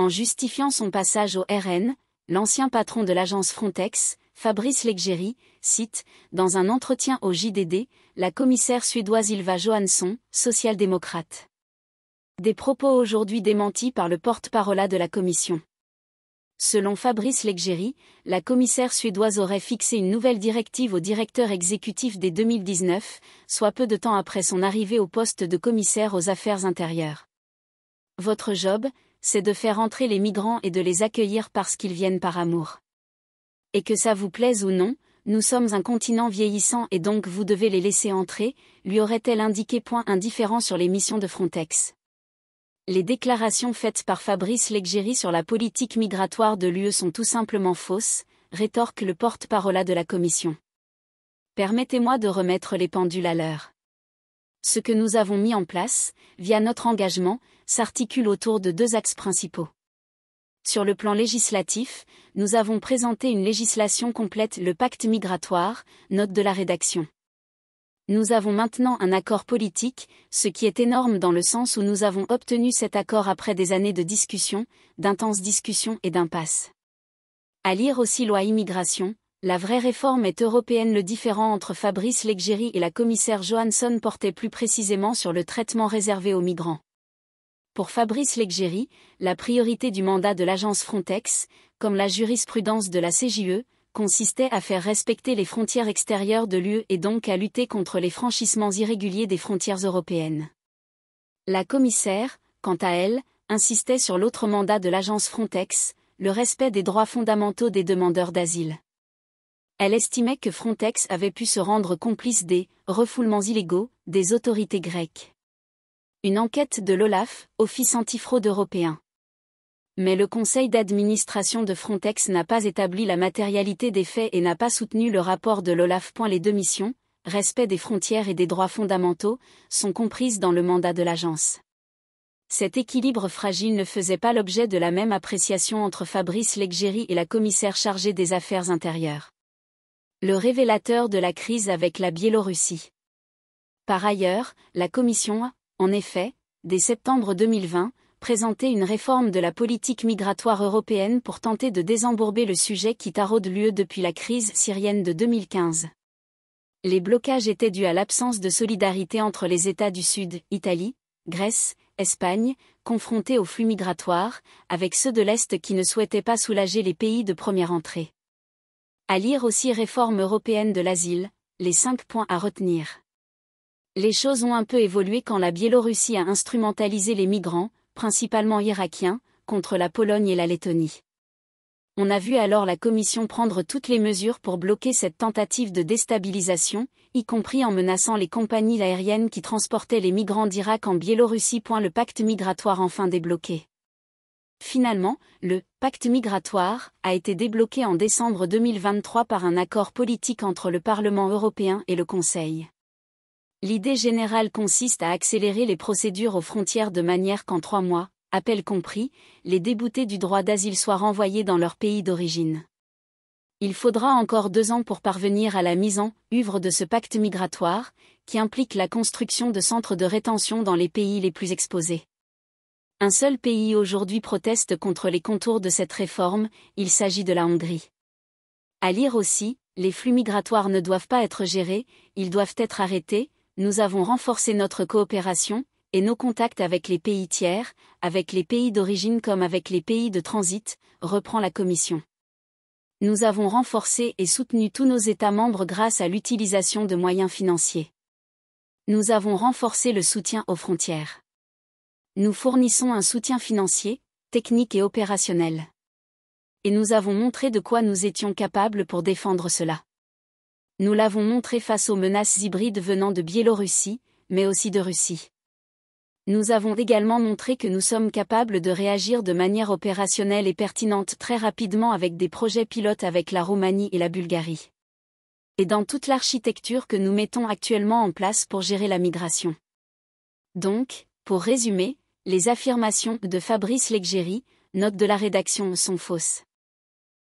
En justifiant son passage au RN, l'ancien patron de l'agence Frontex, Fabrice Leggeri, cite, dans un entretien au JDD, la commissaire suédoise Ylva Johansson, social-démocrate. Des propos aujourd'hui démentis par le porte-parole de la commission. Selon Fabrice Leggeri, la commissaire suédoise aurait fixé une nouvelle directive au directeur exécutif dès 2019, soit peu de temps après son arrivée au poste de commissaire aux affaires intérieures. Votre job, c'est de faire entrer les migrants et de les accueillir parce qu'ils viennent par amour. Et que ça vous plaise ou non, nous sommes un continent vieillissant et donc vous devez les laisser entrer, lui aurait-elle indiqué point indifférent sur les missions de Frontex. Les déclarations faites par Fabrice Leggeri sur la politique migratoire de l'UE sont tout simplement fausses, rétorque le porte-parole de la Commission. Permettez-moi de remettre les pendules à l'heure. Ce que nous avons mis en place, via notre engagement, s'articule autour de deux axes principaux. Sur le plan législatif, nous avons présenté une législation complète le pacte migratoire, note de la rédaction. Nous avons maintenant un accord politique, ce qui est énorme dans le sens où nous avons obtenu cet accord après des années de discussions, d'intenses discussions et d'impasses. À lire aussi loi immigration, la vraie réforme est européenne. Le différent entre Fabrice Leggeri et la commissaire Johansson portait plus précisément sur le traitement réservé aux migrants. Pour Fabrice Leggeri, la priorité du mandat de l'agence Frontex, comme la jurisprudence de la CJE, consistait à faire respecter les frontières extérieures de l'UE et donc à lutter contre les franchissements irréguliers des frontières européennes. La commissaire, quant à elle, insistait sur l'autre mandat de l'agence Frontex, le respect des droits fondamentaux des demandeurs d'asile. Elle estimait que Frontex avait pu se rendre complice des refoulements illégaux des autorités grecques une enquête de l'OLAF, Office antifraude européen. Mais le conseil d'administration de Frontex n'a pas établi la matérialité des faits et n'a pas soutenu le rapport de l'OLAF. Les deux missions, respect des frontières et des droits fondamentaux, sont comprises dans le mandat de l'agence. Cet équilibre fragile ne faisait pas l'objet de la même appréciation entre Fabrice Leggeri et la commissaire chargée des affaires intérieures. Le révélateur de la crise avec la Biélorussie. Par ailleurs, la Commission a, en effet, dès septembre 2020, présenter une réforme de la politique migratoire européenne pour tenter de désembourber le sujet qui taraude l'UE depuis la crise syrienne de 2015. Les blocages étaient dus à l'absence de solidarité entre les États du Sud, Italie, Grèce, Espagne, confrontés aux flux migratoires, avec ceux de l'Est qui ne souhaitaient pas soulager les pays de première entrée. À lire aussi Réforme européenne de l'asile, les cinq points à retenir. Les choses ont un peu évolué quand la Biélorussie a instrumentalisé les migrants, principalement irakiens, contre la Pologne et la Lettonie. On a vu alors la Commission prendre toutes les mesures pour bloquer cette tentative de déstabilisation, y compris en menaçant les compagnies aériennes qui transportaient les migrants d'Irak en Biélorussie. Le pacte migratoire enfin débloqué. Finalement, le pacte migratoire a été débloqué en décembre 2023 par un accord politique entre le Parlement européen et le Conseil. L'idée générale consiste à accélérer les procédures aux frontières de manière qu'en trois mois, appel compris, les déboutés du droit d'asile soient renvoyés dans leur pays d'origine. Il faudra encore deux ans pour parvenir à la mise en œuvre de ce pacte migratoire, qui implique la construction de centres de rétention dans les pays les plus exposés. Un seul pays aujourd'hui proteste contre les contours de cette réforme, il s'agit de la Hongrie. À lire aussi, les flux migratoires ne doivent pas être gérés, ils doivent être arrêtés, nous avons renforcé notre coopération et nos contacts avec les pays tiers, avec les pays d'origine comme avec les pays de transit, reprend la Commission. Nous avons renforcé et soutenu tous nos États membres grâce à l'utilisation de moyens financiers. Nous avons renforcé le soutien aux frontières. Nous fournissons un soutien financier, technique et opérationnel. Et nous avons montré de quoi nous étions capables pour défendre cela nous l'avons montré face aux menaces hybrides venant de Biélorussie, mais aussi de Russie. Nous avons également montré que nous sommes capables de réagir de manière opérationnelle et pertinente très rapidement avec des projets pilotes avec la Roumanie et la Bulgarie. Et dans toute l'architecture que nous mettons actuellement en place pour gérer la migration. Donc, pour résumer, les affirmations de Fabrice Leggeri, note de la rédaction, sont fausses.